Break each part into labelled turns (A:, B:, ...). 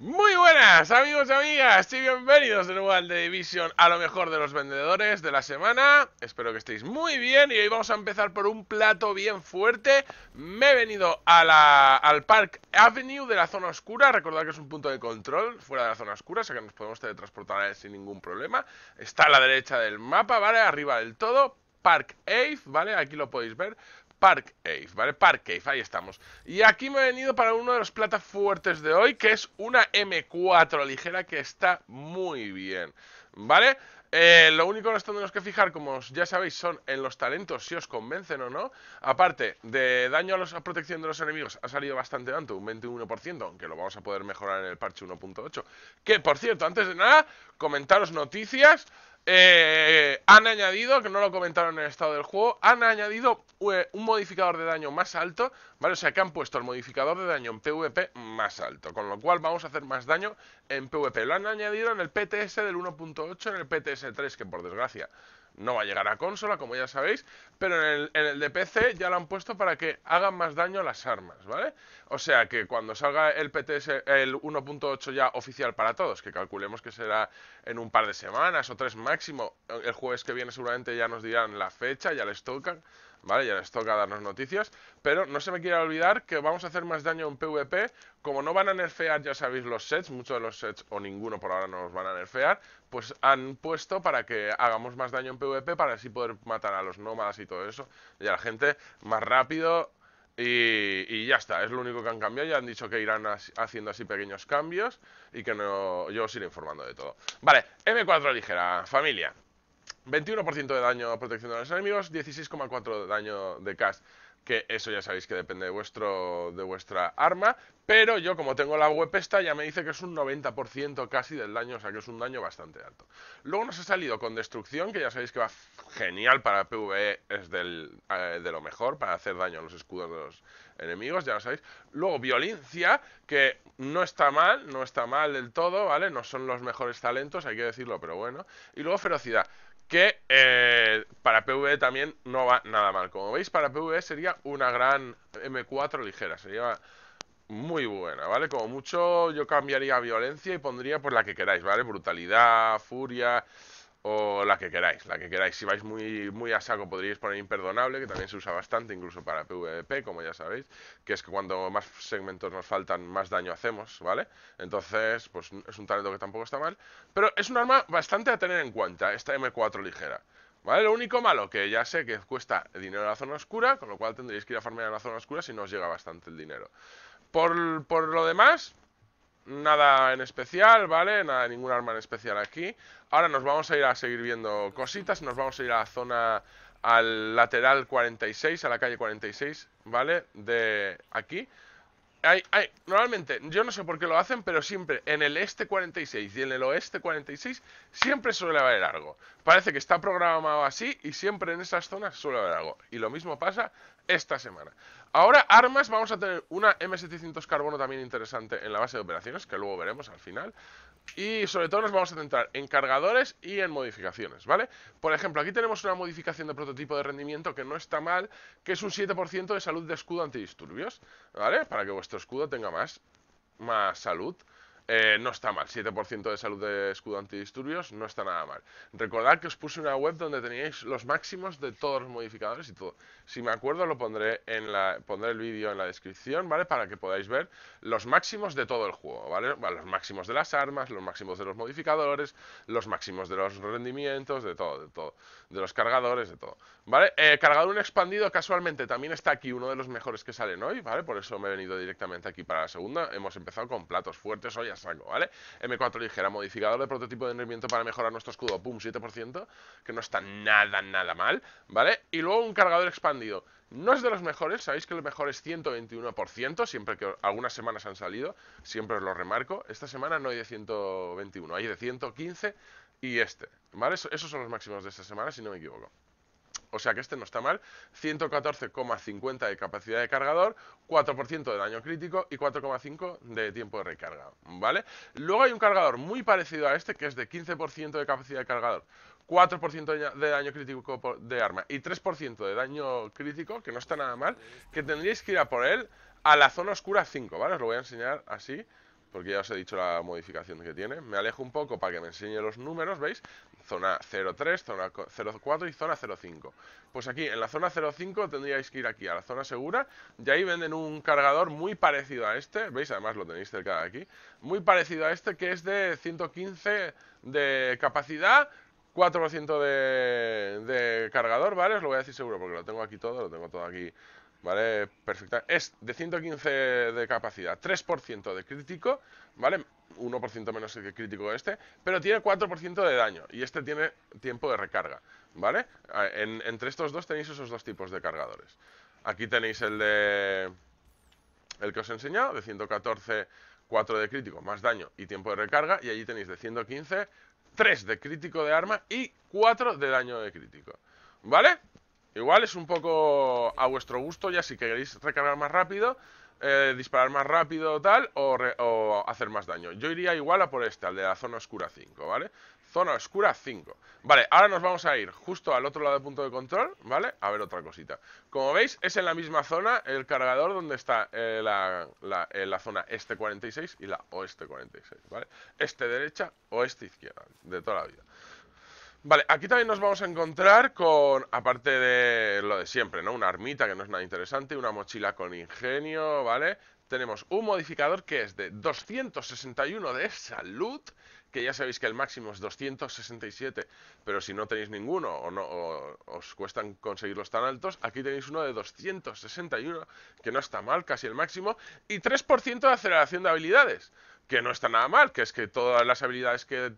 A: Muy buenas amigos y amigas y bienvenidos de nuevo al The Division a lo mejor de los vendedores de la semana Espero que estéis muy bien y hoy vamos a empezar por un plato bien fuerte Me he venido a la, al Park Avenue de la zona oscura, recordad que es un punto de control fuera de la zona oscura O sea que nos podemos teletransportar sin ningún problema Está a la derecha del mapa, ¿vale? Arriba del todo Park Ave, ¿vale? Aquí lo podéis ver Park Ave, ¿vale? Park Ave, ahí estamos. Y aquí me he venido para uno de los platas fuertes de hoy, que es una M4 ligera que está muy bien, ¿vale? Eh, lo único que nos tenemos que fijar, como ya sabéis, son en los talentos, si os convencen o no. Aparte de daño a, la protección de los enemigos, ha salido bastante alto, un 21%, aunque lo vamos a poder mejorar en el parche 1.8. Que, por cierto, antes de nada, comentaros noticias. Eh, han añadido, que no lo comentaron en el estado del juego, han añadido eh, un modificador de daño más alto, ¿vale? O sea que han puesto el modificador de daño en PvP más alto, con lo cual vamos a hacer más daño en PvP. Lo han añadido en el PTS del 1.8, en el PTS 3, que por desgracia no va a llegar a consola, como ya sabéis, pero en el, en de PC ya lo han puesto para que hagan más daño a las armas, ¿vale? O sea que cuando salga el PTS, el 1.8 ya oficial para todos, que calculemos que será en un par de semanas o tres máximo, el jueves que viene seguramente ya nos dirán la fecha, ya les tocan ¿vale? Ya les toca darnos noticias, pero no se me quiera olvidar que vamos a hacer más daño en PvP, como no van a nerfear, ya sabéis, los sets, muchos de los sets o ninguno por ahora no los van a nerfear, pues han puesto para que hagamos más daño en PvP, para así poder matar a los nómadas y todo eso, y a la gente más rápido, y, y, ya está, es lo único que han cambiado. Ya han dicho que irán haciendo así pequeños cambios y que no, yo os iré informando de todo. Vale, M4 ligera, familia. 21% de daño protección de los enemigos, 16,4 de daño de cast. Que eso ya sabéis que depende de, vuestro, de vuestra arma. Pero yo, como tengo la web esta, ya me dice que es un 90% casi del daño, o sea que es un daño bastante alto. Luego nos ha salido con destrucción, que ya sabéis que va genial para PvE, es eh, de lo mejor para hacer daño a los escudos de los enemigos, ya lo sabéis. Luego violencia, que no está mal, no está mal del todo, ¿vale? No son los mejores talentos, hay que decirlo, pero bueno. Y luego ferocidad, que eh, para PvE también no va nada mal. Como veis, para PvE sería una gran M4 ligera, sería muy buena, ¿vale? Como mucho yo cambiaría violencia y pondría por la que queráis, ¿vale? Brutalidad, furia o la que queráis, la que queráis. Si vais muy, muy a saco podríais poner imperdonable, que también se usa bastante incluso para PvP, como ya sabéis, que es que cuando más segmentos nos faltan, más daño hacemos, ¿vale? Entonces, pues es un talento que tampoco está mal, pero es un arma bastante a tener en cuenta, esta M4 ligera. ¿Vale? Lo único malo, que ya sé que cuesta dinero en la zona oscura, con lo cual tendréis que ir a farmear en la zona oscura si no os llega bastante el dinero. Por, lo demás, nada en especial, ¿vale? Nada, ningún arma en especial aquí. Ahora nos vamos a ir a seguir viendo cositas, nos vamos a ir a la zona al lateral 46, a la calle 46, ¿vale? De aquí. Hay, normalmente, yo no sé por qué lo hacen, pero siempre en el este 46 y en el oeste 46 siempre suele haber algo. Parece que está programado así y siempre en esas zonas suele haber algo. Y lo mismo pasa esta semana. Ahora, armas, vamos a tener una M700 carbono también interesante en la base de operaciones, que luego veremos al final. Y sobre todo nos vamos a centrar en cargadores y en modificaciones, ¿vale? Por ejemplo, aquí tenemos una modificación de prototipo de rendimiento que no está mal, que es un 7% de salud de escudo antidisturbios, ¿vale? Para que vuestro escudo tenga más, más salud. Eh, no está mal, 7% de salud de escudo antidisturbios, no está nada mal. Recordad que os puse una web donde teníais los máximos de todos los modificadores y todo. Si me acuerdo lo pondré en la pondré el vídeo en la descripción, ¿vale? Para que podáis ver los máximos de todo el juego, ¿vale? los máximos de las armas, los máximos de los modificadores, los máximos de los rendimientos, de todo, de todo. De los cargadores, de todo. ¿Vale? Eh, cargador un expandido casualmente también está aquí, uno de los mejores que salen hoy, ¿vale? Por eso me he venido directamente aquí para la segunda. Hemos empezado con platos fuertes hoy, Salgo, ¿vale? M4 ligera, modificador de prototipo de rendimiento para mejorar nuestro escudo, pum, 7%, que no está nada, nada mal, ¿vale? Y luego un cargador expandido. No es de los mejores, sabéis que el mejor es 121%, siempre que algunas semanas han salido, siempre os lo remarco. Esta semana no hay de 121, hay de 115 y este, ¿vale? Esos son los máximos de esta semana, si no me equivoco o sea que este no está mal, 114,50 de capacidad de cargador, 4% de daño crítico y 4,5 de tiempo de recarga, ¿vale? Luego hay un cargador muy parecido a este que es de 15% de capacidad de cargador, 4% de daño crítico de arma y 3% de daño crítico, que no está nada mal, que tendríais que ir a por él a la zona oscura 5, ¿vale? Os lo voy a enseñar así porque ya os he dicho la modificación que tiene. Me alejo un poco para que me enseñe los números, ¿veis? Zona 03, zona 04 y zona 05. Pues aquí, en la zona 05 tendríais que ir aquí, a la zona segura, y ahí venden un cargador muy parecido a este, ¿veis? Además lo tenéis cerca de aquí, muy parecido a este que es de 115 de capacidad, 4% de, de cargador, ¿vale? Os lo voy a decir seguro porque lo tengo aquí todo, lo tengo todo aquí ¿vale? Perfecta. Es de 115 de capacidad, 3% de crítico, ¿vale? 1% menos que crítico este, pero tiene 4% de daño y este tiene tiempo de recarga, ¿vale? Ah, entre estos dos tenéis esos dos tipos de cargadores. Aquí tenéis el de... El que os he enseñado, de 114, 4 de crítico, más daño y tiempo de recarga, y allí tenéis de 115, 3 de crítico de arma y 4 de daño de crítico. ¿Vale? Igual es un poco a vuestro gusto, ya si queréis recargar más rápido, eh, disparar más rápido tal, o, tal, o, hacer más daño. Yo iría igual a por este, al de la zona oscura 5, ¿vale? Zona oscura 5. Vale, ahora nos vamos a ir justo al otro lado del punto de control, ¿vale? A ver otra cosita. Como veis, es en la misma zona el cargador donde está eh, eh, la, zona este 46 y la oeste 46, ¿vale? Este derecha, oeste izquierda, de toda la vida. Vale, aquí también nos vamos a encontrar con, aparte de lo de siempre, ¿no? Una armita que no es nada interesante, una mochila con ingenio, ¿vale? Tenemos un modificador que es de 261 de salud que ya sabéis que el máximo es 267, pero si no tenéis ninguno o, no, os cuestan conseguirlos tan altos, aquí tenéis uno de 261, que no está mal, casi el máximo, y 3% de aceleración de habilidades que no está nada mal, que es que todas las habilidades que,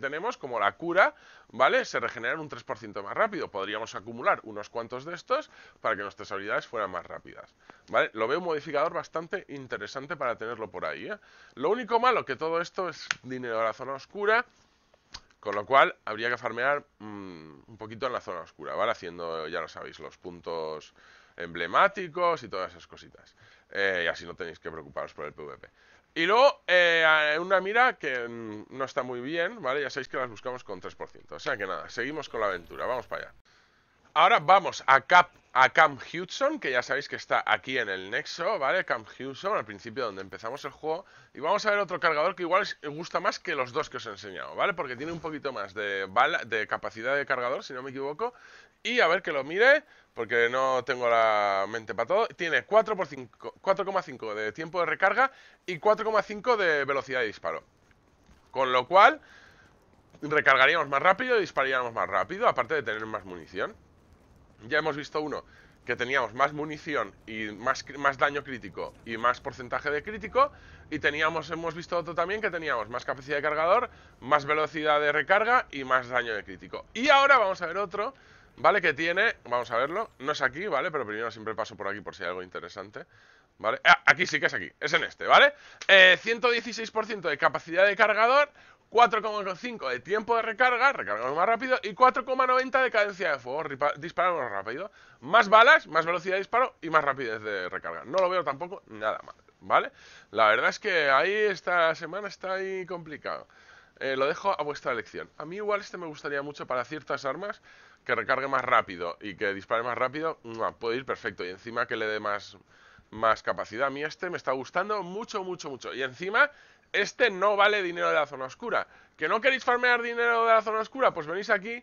A: tenemos, como la cura, ¿vale? Se regeneran un 3% más rápido. Podríamos acumular unos cuantos de estos para que nuestras habilidades fueran más rápidas, ¿vale? Lo veo un modificador bastante interesante para tenerlo por ahí, ¿eh? Lo único malo que todo esto es dinero de la zona oscura, con lo cual habría que farmear mm, un poquito en la zona oscura, ¿vale? Haciendo, ya lo sabéis, los puntos emblemáticos y todas esas cositas. Eh, y así no tenéis que preocuparos por el PvP. Y luego, eh, una mira que mm, no está muy bien, ¿vale? Ya sabéis que las buscamos con 3%. O sea que nada, seguimos con la aventura, vamos para allá. Ahora vamos a, Cap, a Camp Hudson, que ya sabéis que está aquí en el nexo, ¿vale? Camp Hudson, al principio donde empezamos el juego. Y vamos a ver otro cargador que igual gusta más que los dos que os he enseñado, ¿vale? Porque tiene un poquito más de, bala, de capacidad de cargador, si no me equivoco y a ver que lo mire, porque no tengo la mente para todo. Tiene 4,5 de tiempo de recarga y 4,5 de velocidad de disparo. Con lo cual, recargaríamos más rápido y dispararíamos más rápido, aparte de tener más munición. Ya hemos visto uno que teníamos más munición y más, más daño crítico y más porcentaje de crítico. Y teníamos, hemos visto otro también que teníamos más capacidad de cargador, más velocidad de recarga y más daño de crítico. Y ahora vamos a ver otro Vale, que tiene, vamos a verlo No es aquí, ¿vale? Pero primero siempre paso por aquí Por si hay algo interesante ¿Vale? Ah, aquí sí que es aquí, es en este, ¿vale? Eh, 116% de capacidad de cargador 4,5 de tiempo de recarga, recargamos más rápido, y 4,90 de cadencia de fuego, disparamos más rápido. Más balas, más velocidad de disparo y más rapidez de recarga. No lo veo tampoco nada mal, ¿vale? La verdad es que ahí esta semana está ahí complicado. Eh, lo dejo a vuestra elección. A mí igual este me gustaría mucho para ciertas armas, que recargue más rápido y que dispare más rápido, puede ir perfecto. Y encima que le dé más, más capacidad. A mí este me está gustando mucho, mucho, mucho. Y encima, este no vale dinero de la zona oscura. ¿Que no queréis farmear dinero de la zona oscura? Pues venís aquí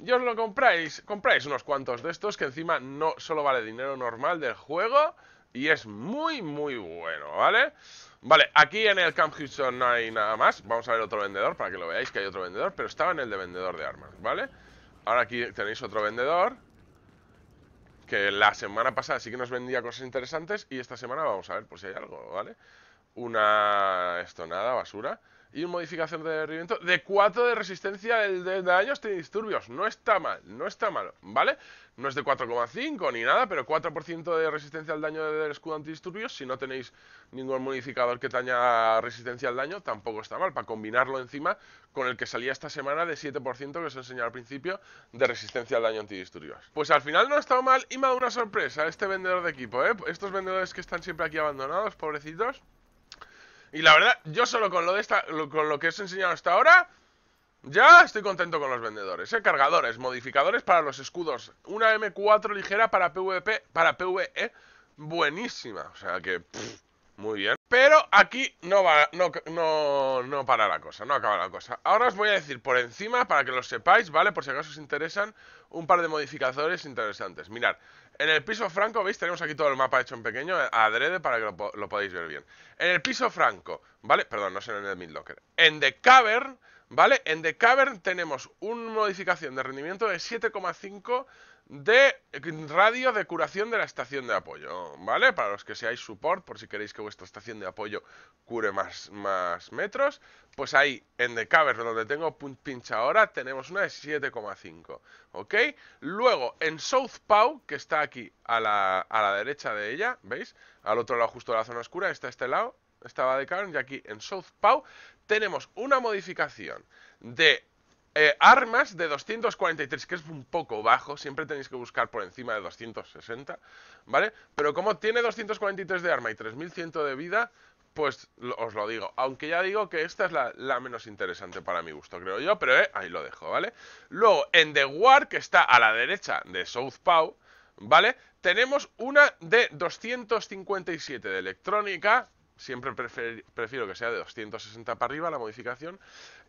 A: y os lo compráis. Compráis unos cuantos de estos que encima no solo vale dinero normal del juego. Y es muy, muy bueno, ¿vale? Vale, aquí en el Camp Houston no hay nada más. Vamos a ver otro vendedor para que lo veáis que hay otro vendedor. Pero estaba en el de vendedor de armas, ¿vale? vale Ahora aquí tenéis otro vendedor. Que la semana pasada sí que nos vendía cosas interesantes. Y esta semana vamos a ver por si hay algo, ¿vale? vale una estonada basura y modificación de rendimiento de 4 de resistencia de, daño de disturbios. No está mal, no está mal, ¿vale? No es de 4,5 ni nada, pero 4% de resistencia al daño del escudo antidisturbios. Si no tenéis ningún modificador que te añada resistencia al daño, tampoco está mal. Para combinarlo encima con el que salía esta semana de 7% que os enseñé al principio de resistencia al daño antidisturbios. Pues al final no ha estado mal y me ha dado una sorpresa este vendedor de equipo, ¿eh? Estos vendedores que están siempre aquí abandonados, pobrecitos. Y la verdad, yo solo con lo, de esta, con lo que os he enseñado hasta ahora, ya estoy contento con los vendedores. ¿eh? Cargadores, modificadores para los escudos. Una M4 ligera para PvP, para PvE, buenísima. O sea que, muy bien. Pero aquí no, va, no, no, no para la cosa, no acaba la cosa. Ahora os voy a decir por encima, para que lo sepáis, ¿vale? Por si acaso os interesan, un par de modificadores interesantes. Mirad, en el piso franco, veis, tenemos aquí todo el mapa hecho en pequeño, adrede para que lo, podáis ver bien. En el piso franco, ¿vale? Perdón, no es en el Midlocker. En The Cavern, ¿vale? En The Cavern tenemos una modificación de rendimiento de 7,5 de radio de curación de la estación de apoyo, ¿vale? Para los que seáis support, por si queréis que vuestra estación de apoyo cure más, más metros, pues ahí en The Cavern, donde tengo pincha ahora, tenemos una de 7,5, ¿ok? Luego, en South Pau, que está aquí a la, derecha de ella, ¿veis? Al otro lado justo de la zona oscura, está este lado, estaba de Cavern, y aquí en South tenemos una modificación de eh, armas de 243, que es un poco bajo, siempre tenéis que buscar por encima de 260, ¿vale? Pero como tiene 243 de arma y 3100 de vida, pues os lo digo. Aunque ya digo que esta es la, menos interesante para mi gusto, creo yo, pero eh, ahí lo dejo, ¿vale? Luego, en The War, que está a la derecha de Southpaw, ¿vale? Tenemos una de 257 de electrónica, siempre prefiero que sea de 260 para arriba la modificación.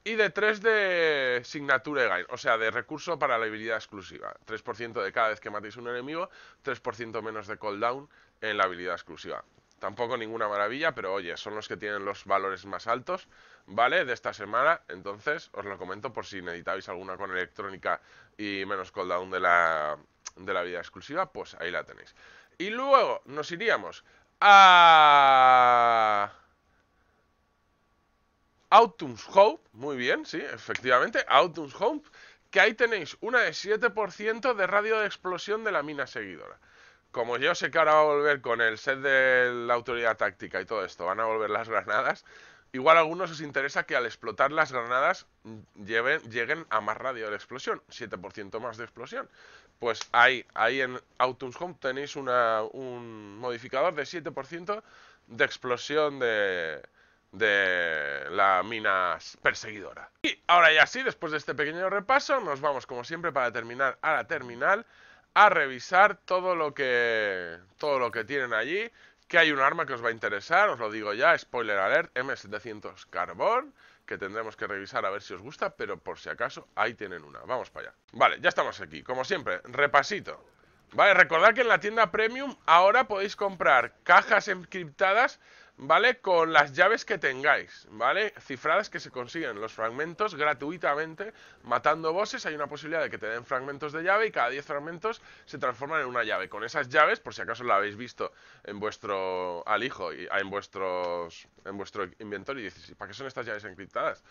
A: Y de 3 de signature gain, o sea, de recurso para la habilidad exclusiva. 3% de cada vez que matéis un enemigo, 3% menos de cooldown en la habilidad exclusiva. Tampoco ninguna maravilla, pero oye, son los que tienen los valores más altos, ¿vale? De esta semana, entonces os lo comento por si necesitáis alguna con electrónica y menos cooldown de la, de la habilidad exclusiva, pues ahí la tenéis. Y luego nos iríamos a... Autumn's Hope, muy bien, sí, efectivamente, Autumn's Hope, que ahí tenéis una de 7% de radio de explosión de la mina seguidora. Como yo sé que ahora va a volver con el set de la autoridad táctica y todo esto, van a volver las granadas, igual a algunos os interesa que al explotar las granadas lleguen a más radio de explosión, 7% más de explosión. Pues ahí, ahí en Autumn's Hope tenéis un modificador de 7% de explosión de, de la mina perseguidora. Y ahora ya sí, después de este pequeño repaso, nos vamos como siempre para terminar a la terminal a revisar todo lo que todo lo que tienen allí, que hay un arma que os va a interesar, os lo digo ya, spoiler alert, M700 carbón, que tendremos que revisar a ver si os gusta, pero por si acaso, ahí tienen una, vamos para allá. Vale, ya estamos aquí, como siempre, repasito. Vale, recordad que en la tienda Premium ahora podéis comprar cajas encriptadas ¿vale? Con las llaves que tengáis, ¿vale? Cifradas que se consiguen los fragmentos gratuitamente, matando bosses, hay una posibilidad de que te den fragmentos de llave y cada 10 fragmentos se transforman en una llave. Con esas llaves, por si acaso la habéis visto en vuestro alijo, y, ah, en, vuestros, en vuestro inventario, y dices, ¿para qué son estas llaves encriptadas?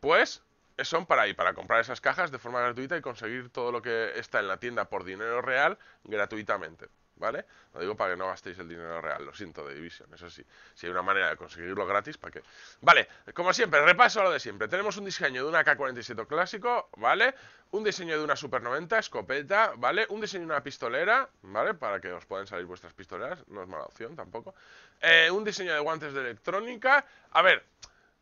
A: Pues son para ahí, para comprar esas cajas de forma gratuita y conseguir todo lo que está en la tienda por dinero real gratuitamente. ¿vale? Lo digo para que no gastéis el dinero real, lo siento, de división eso sí. Si hay una manera de conseguirlo gratis, ¿para que... Vale, como siempre, repaso lo de siempre. Tenemos un diseño de una K-47 clásico, ¿vale? Un diseño de una Super 90, escopeta, ¿vale? Un diseño de una pistolera, ¿vale? Para que os puedan salir vuestras pistoleras, no es mala opción tampoco. Eh, un diseño de guantes de electrónica. A ver,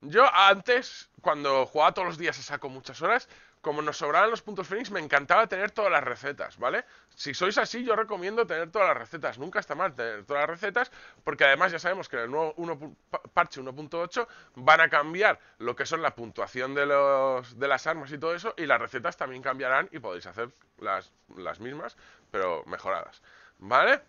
A: yo antes, cuando jugaba todos los días se saco muchas horas, como nos sobraban los puntos Phoenix, me encantaba tener todas las recetas, ¿vale? Si sois así, yo recomiendo tener todas las recetas. Nunca está mal tener todas las recetas, porque además ya sabemos que en el nuevo parche 1.8 van a cambiar lo que son la puntuación de, de las armas y todo eso, y las recetas también cambiarán y podéis hacer las, mismas, pero mejoradas, ¿vale?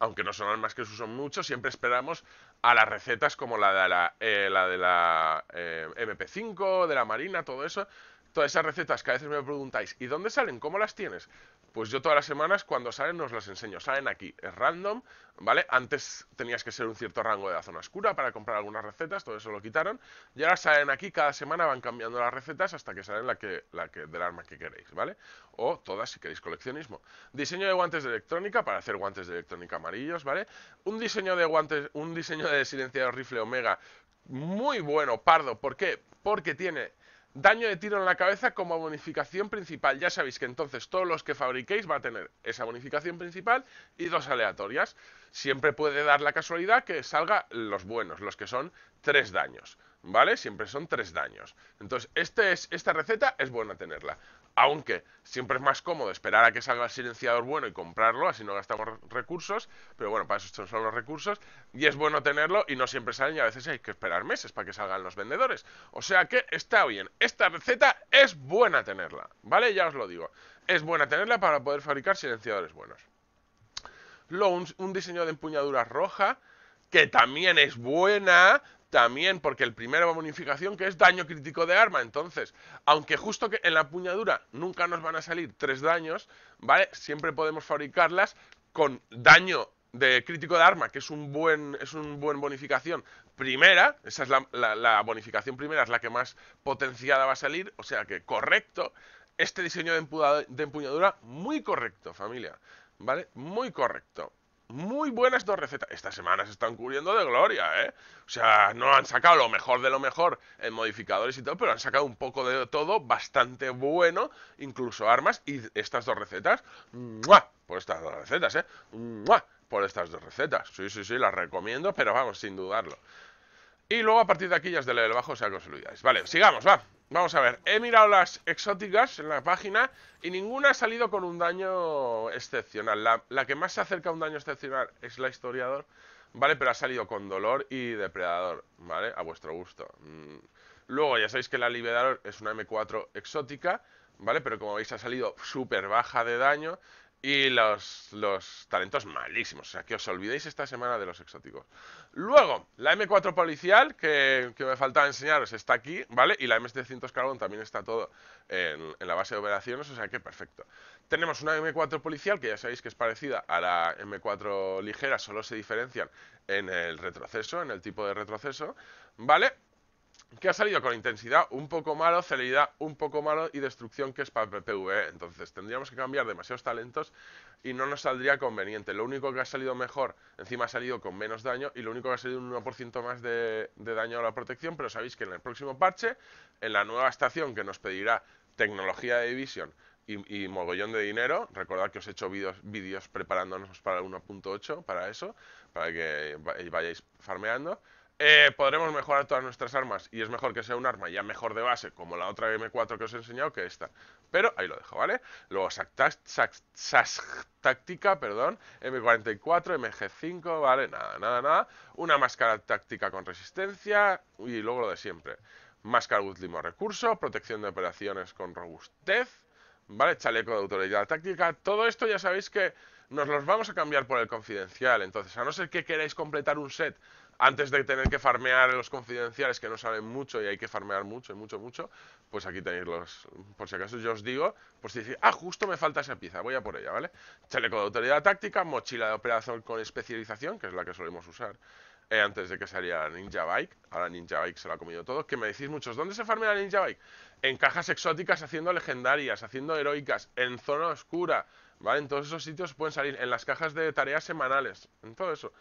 A: Aunque no son armas que se usan mucho, siempre esperamos a las recetas como la de la, eh, de la eh, MP5, de la Marina, todo eso todas esas recetas que a veces me preguntáis, ¿y dónde salen? ¿Cómo las tienes? Pues yo todas las semanas cuando salen os las enseño. Salen aquí, es random, ¿vale? Antes tenías que ser un cierto rango de la zona oscura para comprar algunas recetas, todo eso lo quitaron. Y ahora salen aquí, cada semana van cambiando las recetas hasta que salen la que, la que, del arma que queréis, ¿vale? O todas si queréis coleccionismo. Diseño de guantes de electrónica para hacer guantes de electrónica amarillos, ¿vale? Un diseño de guantes, un diseño de silenciador rifle Omega muy bueno, pardo. ¿Por qué? Porque tiene Daño de tiro en la cabeza como bonificación principal. Ya sabéis que entonces todos los que fabriquéis va a tener esa bonificación principal y dos aleatorias. Siempre puede dar la casualidad que salga los buenos, los que son tres daños. ¿Vale? Siempre son tres daños. Entonces, este es, esta receta es buena tenerla. Aunque siempre es más cómodo esperar a que salga el silenciador bueno y comprarlo, así no gastamos recursos, pero bueno, para eso son los recursos, y es bueno tenerlo y no siempre salen y a veces hay que esperar meses para que salgan los vendedores. O sea que está bien, esta receta es buena tenerla, ¿vale? Ya os lo digo, es buena tenerla para poder fabricar silenciadores buenos. Luego un, un diseño de empuñadura roja, que también es buena también porque el primero va a bonificación que es daño crítico de arma. Entonces, aunque justo que en la puñadura nunca nos van a salir tres daños, ¿vale? Siempre podemos fabricarlas con daño de crítico de arma, que es un buen, es un buen bonificación primera, esa es la, la bonificación primera, es la que más potenciada va a salir, o sea que correcto, este diseño de, empuñadura muy correcto, familia, ¿vale? Muy correcto. Muy buenas dos recetas. estas semanas se están cubriendo de gloria, ¿eh? O sea, no han sacado lo mejor de lo mejor en modificadores y todo, pero han sacado un poco de todo bastante bueno, incluso armas. Y estas dos recetas, ¡mua! Por estas dos recetas, ¿eh? ¡Mua! Por estas dos recetas. Sí, sí, sí, las recomiendo, pero vamos, sin dudarlo. Y luego a partir de aquí ya es del bajo, o sea que os olvidáis. Vale, sigamos, va. Vamos a ver, he mirado las exóticas en la página y ninguna ha salido con un daño excepcional. La, que más se acerca a un daño excepcional es la historiador, ¿vale? Pero ha salido con dolor y depredador, ¿vale? A vuestro gusto. Mm. Luego ya sabéis que la liberador es una M4 exótica, ¿vale? Pero como veis ha salido súper baja de daño y los, los talentos malísimos. O sea, que os olvidéis esta semana de los exóticos. Luego, la M4 policial, que, me faltaba enseñaros, está aquí, ¿vale? Y la M700 Carbón también está todo en, en, la base de operaciones, o sea que perfecto. Tenemos una M4 policial, que ya sabéis que es parecida a la M4 ligera, solo se diferencian en el retroceso, en el tipo de retroceso, ¿vale? que ha salido con intensidad un poco malo, celeridad un poco malo y destrucción que es para PPV. E. Entonces tendríamos que cambiar demasiados talentos y no nos saldría conveniente. Lo único que ha salido mejor, encima ha salido con menos daño y lo único que ha salido un 1% más de, daño a la protección, pero sabéis que en el próximo parche, en la nueva estación que nos pedirá tecnología de división y, y, mogollón de dinero. Recordad que os he hecho vídeos preparándonos para el 1.8, para eso, para que vayáis farmeando. Eh, podremos mejorar todas nuestras armas y es mejor que sea un arma ya mejor de base como la otra M4 que os he enseñado que esta. Pero ahí lo dejo, ¿vale? Luego SAC táctica, perdón, M44, MG5, ¿vale? Nada, nada, nada. Una máscara táctica con resistencia y luego lo de siempre. Máscara último recurso, protección de operaciones con robustez, ¿vale? Chaleco de autoridad táctica. Todo esto ya sabéis que nos los vamos a cambiar por el confidencial. Entonces, a no ser que queráis completar un set antes de tener que farmear los confidenciales que no saben mucho y hay que farmear mucho, mucho, mucho, pues aquí tenéis los, por si acaso yo os digo, pues si decís, ah, justo me falta esa pieza, voy a por ella, ¿vale? Chaleco de autoridad táctica, mochila de operación con especialización, que es la que solemos usar eh, antes de que saliera Ninja Bike, ahora Ninja Bike se la ha comido todo, que me decís muchos, ¿dónde se farmea la Ninja Bike? En cajas exóticas haciendo legendarias, haciendo heroicas, en zona oscura, ¿vale? En todos esos sitios pueden salir, en las cajas de tareas semanales, en todo eso.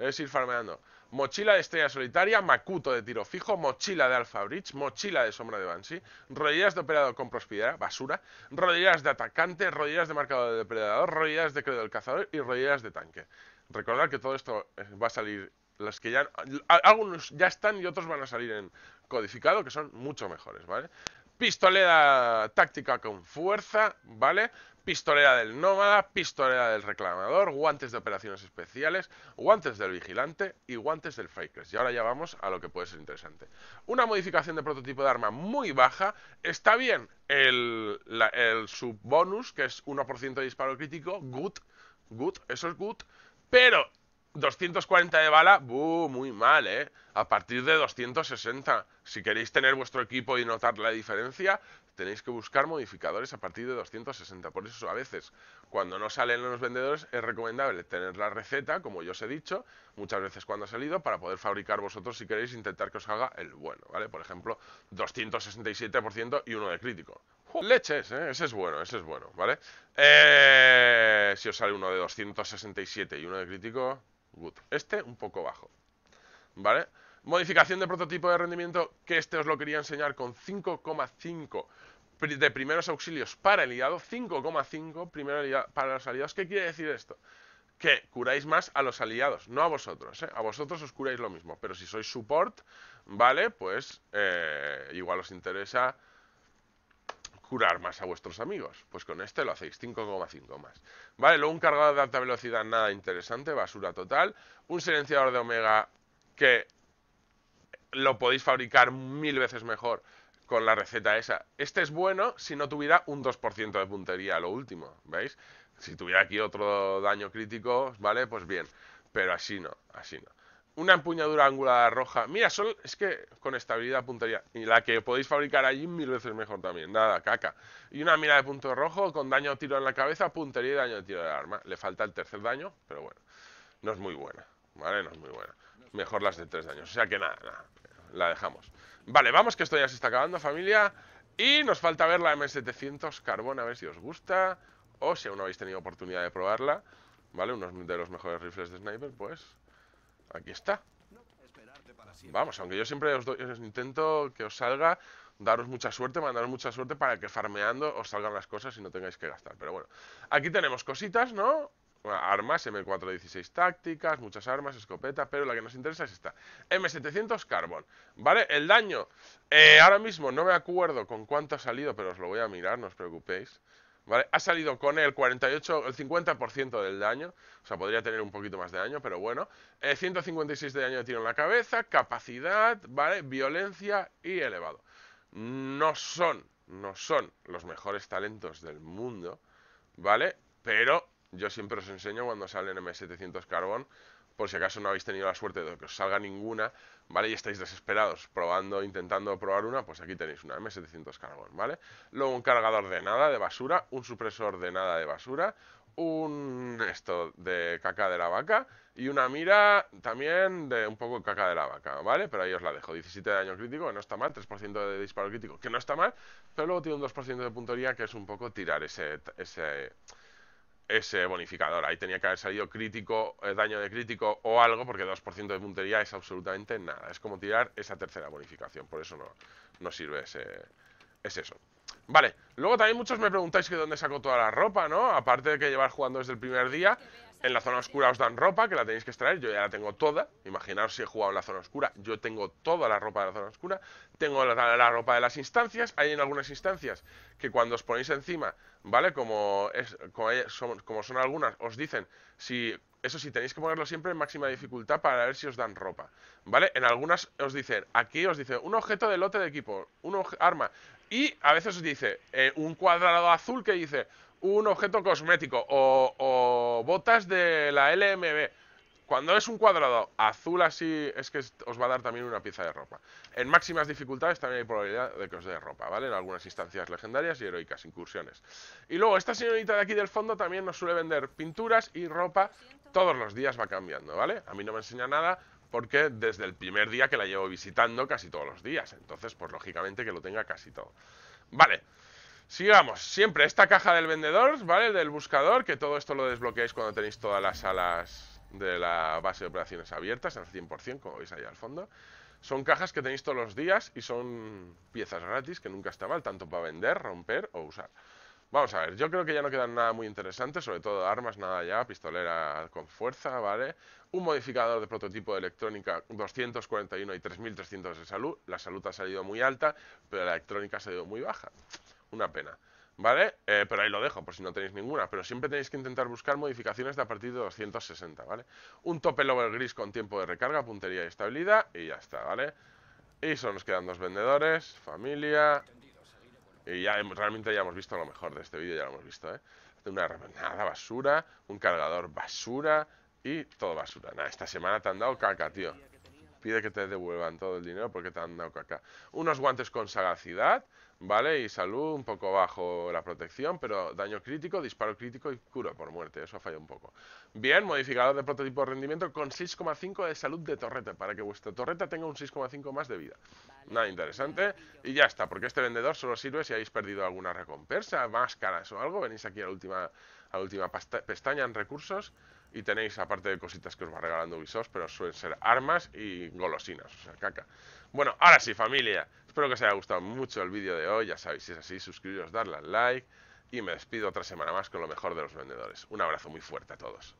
A: Es ir farmeando. Mochila de estrella solitaria, Makuto de tiro fijo, mochila de Alpha Bridge, mochila de sombra de Banshee, Rodillas de operador con prosperidad, basura, Rodillas de atacante, Rodillas de marcador de depredador, Rodillas de credo del cazador y rodillas de tanque. Recordad que todo esto eh, va a salir, las que ya, algunos ya están y otros van a salir en codificado, que son mucho mejores, ¿vale? Pistolera táctica con fuerza, ¿vale? pistolera del nómada, pistolera del reclamador, guantes de operaciones especiales, guantes del vigilante y guantes del fakers. Y ahora ya vamos a lo que puede ser interesante. Una modificación de prototipo de arma muy baja. Está bien el, subbonus, que es 1% de disparo crítico, good, good, eso es good, pero 240 de bala, muy mal, ¿eh? A partir de 260, si queréis tener vuestro equipo y notar la diferencia, tenéis que buscar modificadores a partir de 260. Por eso a veces cuando no salen los vendedores es recomendable tener la receta, como yo os he dicho, muchas veces cuando ha salido, para poder fabricar vosotros si queréis intentar que os haga el bueno, ¿vale? Por ejemplo, 267% y uno de crítico. leches, ¿eh? ese es bueno, ese es bueno, ¿vale? Eh, si os sale uno de 267 y uno de crítico, good. Este un poco bajo, ¿vale? Modificación de prototipo de rendimiento, que este os lo quería enseñar con 5,5 de primeros auxilios para el aliado, 5,5 primeros para los aliados. ¿Qué quiere decir esto? que curáis más a los aliados, no a vosotros. ¿eh? A vosotros os curáis lo mismo, pero si sois support, ¿vale? Pues eh, igual os interesa curar más a vuestros amigos. Pues con este lo hacéis, 5,5 más. Vale, luego un cargador de alta velocidad, nada interesante, basura total. Un silenciador de omega que lo podéis fabricar mil veces mejor con la receta esa. Este es bueno si no tuviera un 2% de puntería, lo último, ¿veis? Si tuviera aquí otro daño crítico, ¿vale? Pues bien, pero así no, así no. Una empuñadura angular roja. Mira, solo, es que con estabilidad, puntería. Y la que podéis fabricar allí mil veces mejor también. Nada, caca. Y una mira de punto rojo con daño tiro en la cabeza, puntería y daño de tiro de arma. Le falta el tercer daño, pero bueno. No es muy buena, ¿vale? No es muy buena. Mejor las de tres daños. O sea que nada, nada. La dejamos. Vale, vamos que esto ya se está acabando, familia. Y nos falta ver la M700 Carbón, a ver si os gusta. O si aún no habéis tenido oportunidad de probarla. Vale, uno de los mejores rifles de sniper, pues... Aquí está. Vamos, aunque yo siempre intento que os salga, daros mucha suerte, mandaros mucha suerte para que farmeando os salgan las cosas y no tengáis que gastar. Pero bueno, aquí tenemos cositas, ¿no? armas, M416 tácticas, muchas armas, escopeta, pero la que nos interesa es esta, M700 Carbon, ¿vale? El daño, eh, ahora mismo no me acuerdo con cuánto ha salido, pero os lo voy a mirar, no os preocupéis, ¿vale? Ha salido con el 48, el 50% del daño, o sea, podría tener un poquito más de daño, pero bueno, 156 eh, de daño de tiro en la cabeza, capacidad, ¿vale? Violencia y elevado. No son, no son los mejores talentos del mundo, ¿vale? Pero yo siempre os enseño cuando salen M700 carbón, por si acaso no habéis tenido la suerte de que os salga ninguna, ¿vale? Y estáis desesperados probando, intentando probar una, pues aquí tenéis una M700 carbón, ¿vale? Luego un cargador de nada de basura, un supresor de nada de basura, un esto de caca de la vaca y una mira también de un poco caca de la vaca, ¿vale? Pero ahí os la dejo. 17 de daño crítico, que no está mal, 3% de disparo crítico, que no está mal, pero luego tiene un 2% de puntería, que es un poco tirar ese, ese ese bonificador. Ahí tenía que haber salido crítico, eh, daño de crítico o algo, porque 2% de puntería es absolutamente nada. Es como tirar esa tercera bonificación, por eso no, sirve ese, es eso. Vale, luego también muchos me preguntáis que dónde saco toda la ropa, ¿no? Aparte de que llevar jugando desde el primer día, en la zona oscura os dan ropa, que la tenéis que extraer. Yo ya la tengo toda. Imaginaos si he jugado en la zona oscura. Yo tengo toda la ropa de la zona oscura. Tengo la, ropa de las instancias. Hay en algunas instancias que cuando os ponéis encima, ¿vale? Como, es, como, son, algunas, os dicen si eso sí, tenéis que ponerlo siempre en máxima dificultad para ver si os dan ropa, ¿vale? En algunas os dicen, aquí os dice un objeto de lote de equipo, un arma, y a veces os dice eh, un cuadrado azul que dice, un objeto cosmético o, botas de la LMB. Cuando es un cuadrado azul así, es que os va a dar también una pieza de ropa. En máximas dificultades también hay probabilidad de que os dé ropa, ¿vale? En algunas instancias legendarias y heroicas, incursiones. Y luego, esta señorita de aquí del fondo también nos suele vender pinturas y ropa. Todos los días va cambiando, ¿vale? A mí no me enseña nada porque desde el primer día que la llevo visitando casi todos los días. Entonces, pues lógicamente que lo tenga casi todo. Vale. Sigamos, siempre esta caja del vendedor, ¿vale? Del buscador, que todo esto lo desbloqueáis cuando tenéis todas las alas de la base de operaciones abiertas al 100%, como veis ahí al fondo. Son cajas que tenéis todos los días y son piezas gratis, que nunca está mal, tanto para vender, romper o usar. Vamos a ver, yo creo que ya no quedan nada muy interesante, sobre todo armas, nada ya, pistolera con fuerza, ¿vale? Un modificador de prototipo de electrónica 241 y 3300 de salud. La salud ha salido muy alta, pero la electrónica ha salido muy baja. Una pena. ¿Vale? Eh, pero ahí lo dejo, por si no tenéis ninguna. Pero siempre tenéis que intentar buscar modificaciones de a partir de 260, ¿vale? Un tope lower gris con tiempo de recarga, puntería y estabilidad. Y ya está, ¿vale? Y solo nos quedan dos vendedores, familia... Y ya realmente ya hemos visto lo mejor de este vídeo, ya lo hemos visto, ¿eh? Una rebanada basura, un cargador basura y todo basura. Nada, esta semana te han dado caca, tío pide que te devuelvan todo el dinero porque te han dado caca. Unos guantes con sagacidad, ¿vale? Y salud un poco bajo la protección, pero daño crítico, disparo crítico y cura por muerte. Eso falla un poco. Bien, modificador de prototipo de rendimiento con 6,5 de salud de torreta, para que vuestra torreta tenga un 6,5 más de vida. Nada interesante. Y ya está, porque este vendedor solo sirve si habéis perdido alguna recompensa, máscaras o algo. Venís aquí a la última, a la última pestaña en recursos y tenéis aparte de cositas que os va regalando Ubisoft, pero suelen ser armas y golosinas, o sea, caca. Bueno, ahora sí, familia, espero que os haya gustado mucho el vídeo de hoy, ya sabéis, si es así, suscribiros, darle al like y me despido otra semana más con lo mejor de los vendedores. Un abrazo muy fuerte a todos.